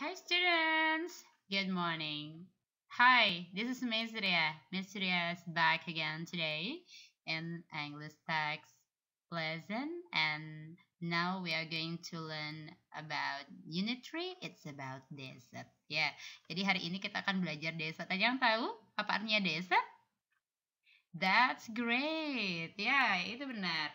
Hi students! Good morning! Hi, this is Miss Ria. Miss Ria is back again today in English text lesson and now we are going to learn about unit 3. It's about desert. Ya, yeah. jadi hari ini kita akan belajar desa. Ada yang tahu apa artinya desa? That's great. Ya, yeah, itu benar.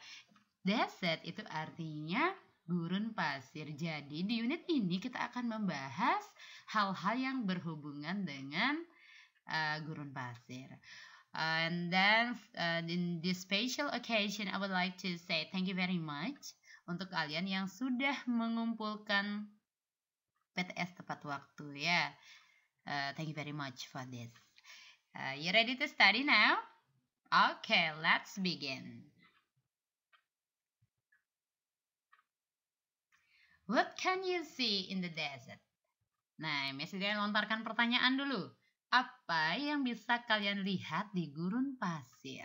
Desert itu artinya gurun pasir. Jadi di unit ini kita akan membahas hal-hal yang berhubungan dengan uh, gurun pasir. And then uh, in this special occasion, I would like to say thank you very much untuk kalian yang sudah mengumpulkan PTS tepat waktu ya. Uh, thank you very much for this. Uh, you ready to study now? Okay, let's begin. What can you see in the desert? Nah, Miss Lydia lontarkan pertanyaan dulu. Apa yang bisa kalian lihat di gurun pasir?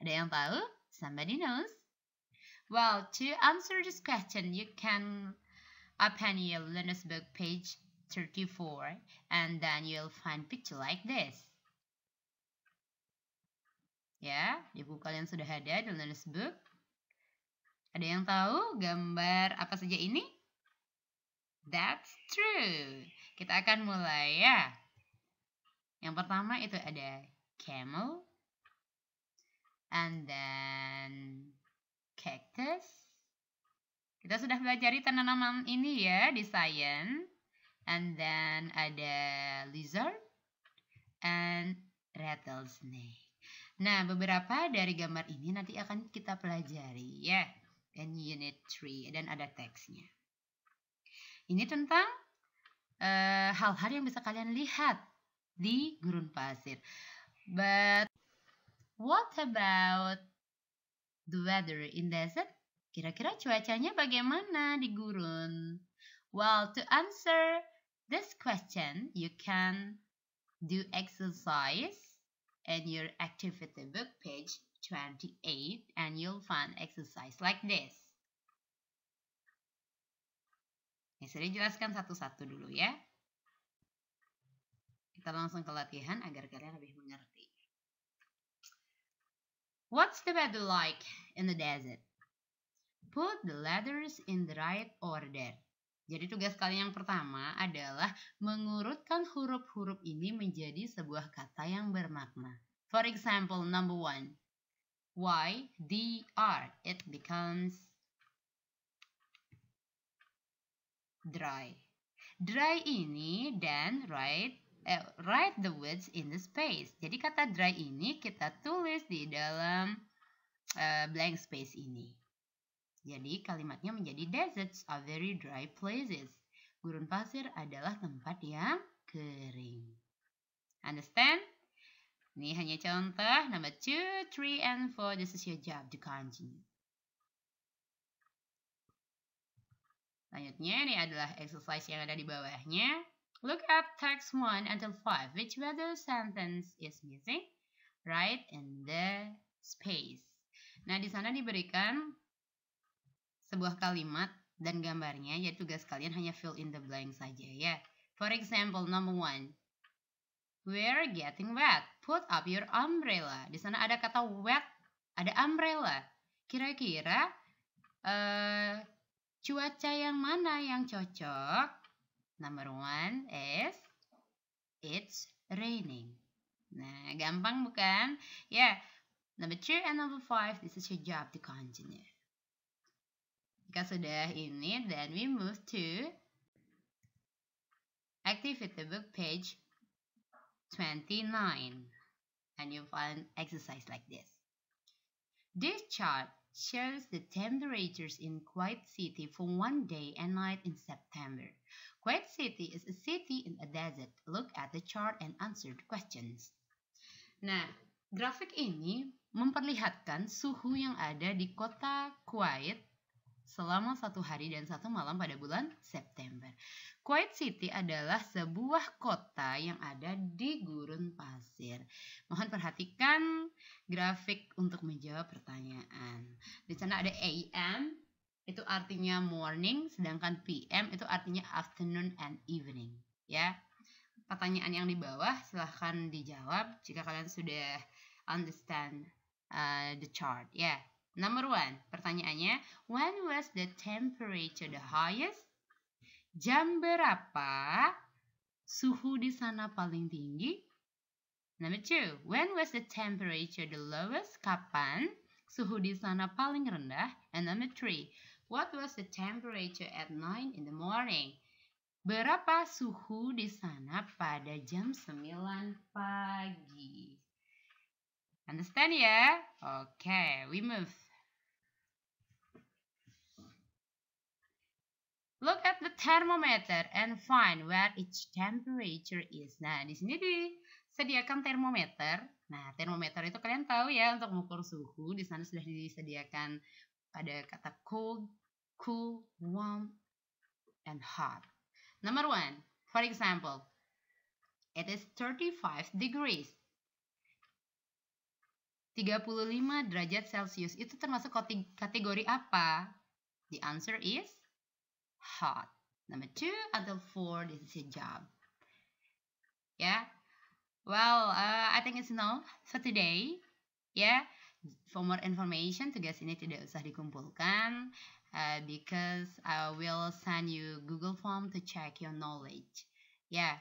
Ada yang tahu? Somebody knows? Well, to answer this question, you can open your learner's book page 34 and then you'll find picture like this. Ya, buku kalian sudah ada di learner's book. Ada yang tahu gambar apa saja ini? That's true. Kita akan mulai ya. Yang pertama itu ada camel. And then cactus. Kita sudah belajar tanaman ini ya di science. And then ada lizard. And rattlesnake. Nah, beberapa dari gambar ini nanti akan kita pelajari ya and unit 3 dan ada teksnya. Ini tentang eh, hal-hal uh, yang bisa kalian lihat di gurun pasir. But what about the weather in desert? Kira-kira cuacanya bagaimana di gurun? Well, to answer this question, you can do exercise in your activity book page 28 and you'll find exercise like this. Ini saya jelaskan satu-satu dulu ya. Kita langsung ke latihan agar kalian lebih mengerti. What's the weather like in the desert? Put the letters in the right order. Jadi tugas kalian yang pertama adalah mengurutkan huruf-huruf ini menjadi sebuah kata yang bermakna. For example, number one, y dr. It becomes dry. Dry ini dan write eh, write the words in the space. Jadi kata dry ini kita tulis di dalam uh, blank space ini. Jadi kalimatnya menjadi deserts are very dry places. Gurun pasir adalah tempat yang kering. Understand? Ini hanya contoh. Number 2, 3, and 4. This is your job to continue. Selanjutnya, ini adalah exercise yang ada di bawahnya. Look at text 1 until 5. Which other sentence is missing? Write in the space. Nah, di sana diberikan sebuah kalimat dan gambarnya, ya tugas kalian hanya fill in the blank saja ya. For example, number 1. We're getting wet. Put up your umbrella. Di sana ada kata wet, ada umbrella. Kira-kira uh, cuaca yang mana yang cocok? Number one is it's raining. Nah, gampang bukan? Ya, yeah. number two and number five, this is your job to continue. Jika sudah ini, then we move to activate the book page 29 and you find exercise like this. This chart shows the temperatures in Kuwait City for one day and night in September. Kuwait City is a city in a desert. Look at the chart and answer the questions. Nah, grafik ini memperlihatkan suhu yang ada di kota Kuwait selama satu hari dan satu malam pada bulan September. Kuwait City adalah sebuah kota yang ada di gurun pasir. Mohon perhatikan grafik untuk menjawab pertanyaan. Di sana ada AM, itu artinya morning, sedangkan PM itu artinya afternoon and evening. Ya, pertanyaan yang di bawah silahkan dijawab jika kalian sudah understand uh, the chart. Ya. Yeah. Number one, pertanyaannya, when was the temperature the highest? Jam berapa suhu di sana paling tinggi? Number two, when was the temperature the lowest? Kapan suhu di sana paling rendah? And number three, what was the temperature at 9 in the morning? Berapa suhu di sana pada jam 9 pagi? Understand ya? Okay, we move. Set the thermometer and find where its temperature is. Nah, di sini disediakan termometer. Nah, termometer itu kalian tahu ya untuk mengukur suhu. Di sana sudah disediakan pada kata cold, cool, warm, and hot. Number one, for example, it is 35 degrees. 35 derajat Celcius itu termasuk kategori apa? The answer is hot. Number two, until four, this is a job. Yeah. Well, uh, I think it's enough for today. Yeah. For more information, tugas ini tidak usah dikumpulkan uh, because I will send you Google form to check your knowledge. Yeah.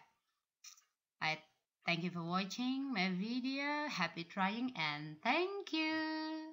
I thank you for watching my video. Happy trying and thank you.